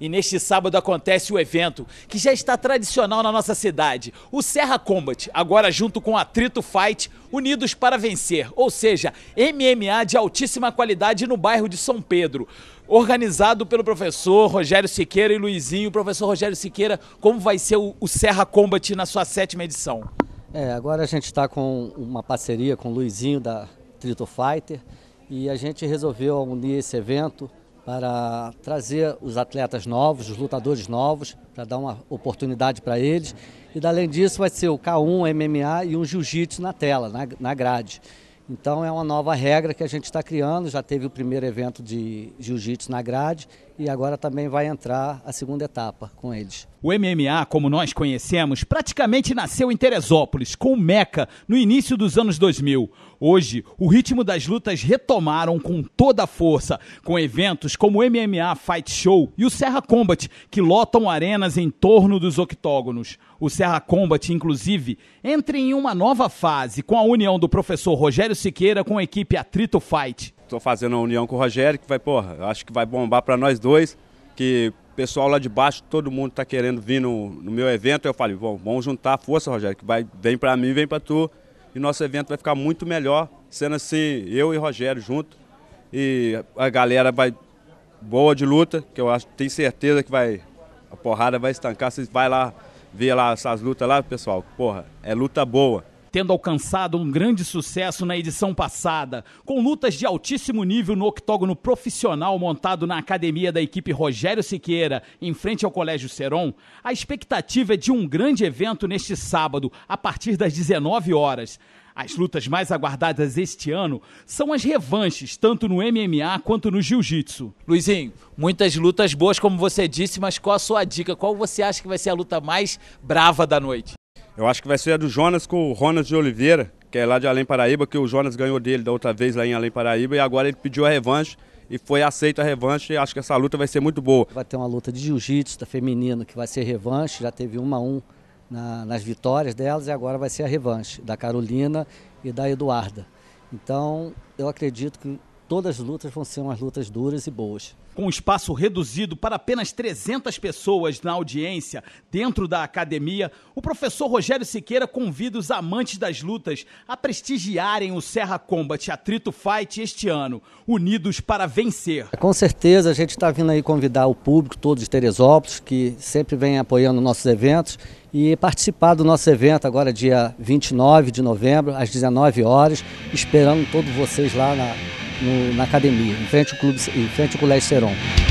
E neste sábado acontece o evento que já está tradicional na nossa cidade, o Serra Combat, agora junto com a Trito Fight, unidos para vencer, ou seja, MMA de altíssima qualidade no bairro de São Pedro organizado pelo professor Rogério Siqueira e Luizinho. Professor Rogério Siqueira, como vai ser o, o Serra Combat na sua sétima edição? É, agora a gente está com uma parceria com o Luizinho da Trito Fighter e a gente resolveu unir esse evento para trazer os atletas novos, os lutadores novos, para dar uma oportunidade para eles. E além disso vai ser o K1, MMA e um jiu-jitsu na tela, na, na grade. Então é uma nova regra que a gente está criando, já teve o primeiro evento de jiu-jitsu na grade e agora também vai entrar a segunda etapa com eles. O MMA, como nós conhecemos, praticamente nasceu em Teresópolis, com o Meca, no início dos anos 2000. Hoje, o ritmo das lutas retomaram com toda a força, com eventos como o MMA Fight Show e o Serra Combat, que lotam arenas em torno dos octógonos. O Serra Combat, inclusive, entra em uma nova fase com a união do professor Rogério Siqueira com a equipe Atrito Fight estou fazendo a união com o Rogério, que vai, porra, acho que vai bombar para nós dois, que pessoal lá de baixo, todo mundo tá querendo vir no, no meu evento. Eu falei, bom, vamos juntar a força, Rogério, que vai, vem para mim, vem para tu. E nosso evento vai ficar muito melhor, sendo assim, eu e Rogério junto. E a galera vai boa de luta, que eu acho, tenho certeza que vai a porrada vai estancar, vocês vai lá ver lá essas lutas lá, pessoal. Porra, é luta boa tendo alcançado um grande sucesso na edição passada, com lutas de altíssimo nível no octógono profissional montado na academia da equipe Rogério Siqueira, em frente ao Colégio Seron, a expectativa é de um grande evento neste sábado, a partir das 19 horas. As lutas mais aguardadas este ano são as revanches, tanto no MMA quanto no jiu-jitsu. Luizinho, muitas lutas boas, como você disse, mas qual a sua dica? Qual você acha que vai ser a luta mais brava da noite? Eu acho que vai ser a do Jonas com o Ronas de Oliveira, que é lá de Além Paraíba, que o Jonas ganhou dele da outra vez lá em Além Paraíba e agora ele pediu a revanche e foi aceita a revanche. Acho que essa luta vai ser muito boa. Vai ter uma luta de jiu-jitsu da feminino que vai ser revanche, já teve uma a um na, nas vitórias delas e agora vai ser a revanche da Carolina e da Eduarda. Então, eu acredito que todas as lutas vão ser umas lutas duras e boas com espaço reduzido para apenas 300 pessoas na audiência dentro da academia, o professor Rogério Siqueira convida os amantes das lutas a prestigiarem o Serra Combat Atrito Fight este ano, unidos para vencer. É, com certeza a gente está vindo aí convidar o público todo de Teresópolis, que sempre vem apoiando nossos eventos, e participar do nosso evento agora dia 29 de novembro, às 19 horas, esperando todos vocês lá na no, na academia, em frente ao clube, em frente ao Colégio Seron.